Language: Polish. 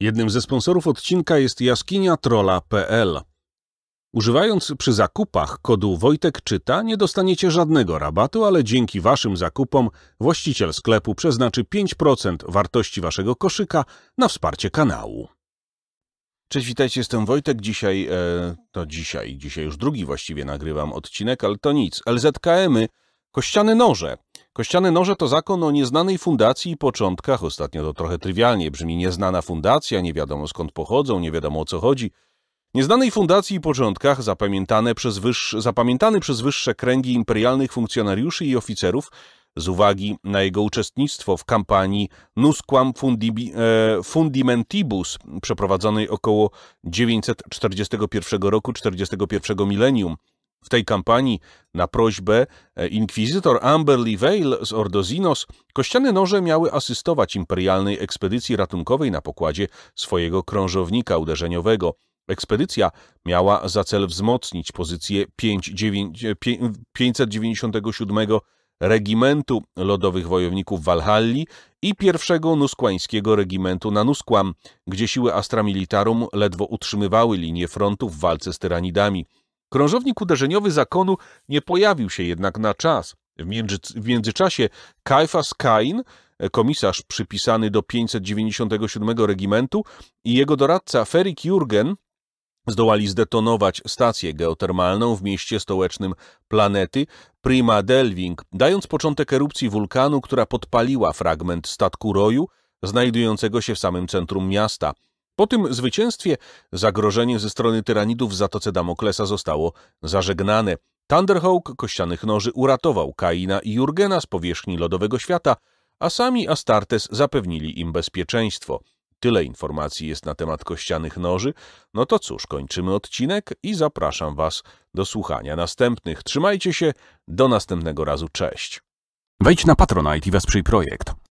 Jednym ze sponsorów odcinka jest jaskinia trola.pl. Używając przy zakupach kodu Wojtek Czyta nie dostaniecie żadnego rabatu, ale dzięki Waszym zakupom właściciel sklepu przeznaczy 5% wartości Waszego koszyka na wsparcie kanału. Cześć, witajcie, jestem Wojtek. Dzisiaj, e, to dzisiaj, dzisiaj już drugi właściwie nagrywam odcinek, ale to nic. LZKM-y, kościane noże. Kościany noże to zakon o nieznanej fundacji i początkach. Ostatnio to trochę trywialnie brzmi nieznana fundacja, nie wiadomo skąd pochodzą, nie wiadomo o co chodzi. Nieznanej fundacji i początkach zapamiętane przez wyższe, zapamiętany przez wyższe kręgi imperialnych funkcjonariuszy i oficerów z uwagi na jego uczestnictwo w kampanii Nusquam Fundimentibus e, przeprowadzonej około 941 roku 41 milenium w tej kampanii na prośbę e, inkwizytor Amberley Vale z Ordozinos kościane noże miały asystować imperialnej ekspedycji ratunkowej na pokładzie swojego krążownika uderzeniowego. Ekspedycja miała za cel wzmocnić pozycję 597 e, Regimentu Lodowych Wojowników Walhalli i pierwszego Nuskłańskiego Regimentu na Nuskłam, gdzie siły Astra Militarum ledwo utrzymywały linię frontu w walce z tyranidami. Krążownik uderzeniowy zakonu nie pojawił się jednak na czas. W, między, w międzyczasie Kaifas Kain, komisarz przypisany do 597 regimentu i jego doradca Ferik Jurgen zdołali zdetonować stację geotermalną w mieście stołecznym planety Prima Delving, dając początek erupcji wulkanu, która podpaliła fragment statku roju znajdującego się w samym centrum miasta. Po tym zwycięstwie zagrożenie ze strony tyranidów w Zatoce Damoklesa zostało zażegnane. Thunderhawk kościanych noży uratował Kaina i Jurgena z powierzchni lodowego świata, a sami Astartes zapewnili im bezpieczeństwo. Tyle informacji jest na temat kościanych noży. No to cóż, kończymy odcinek i zapraszam Was do słuchania następnych. Trzymajcie się, do następnego razu, cześć. Wejdź na Patronite i wesprzyj projekt.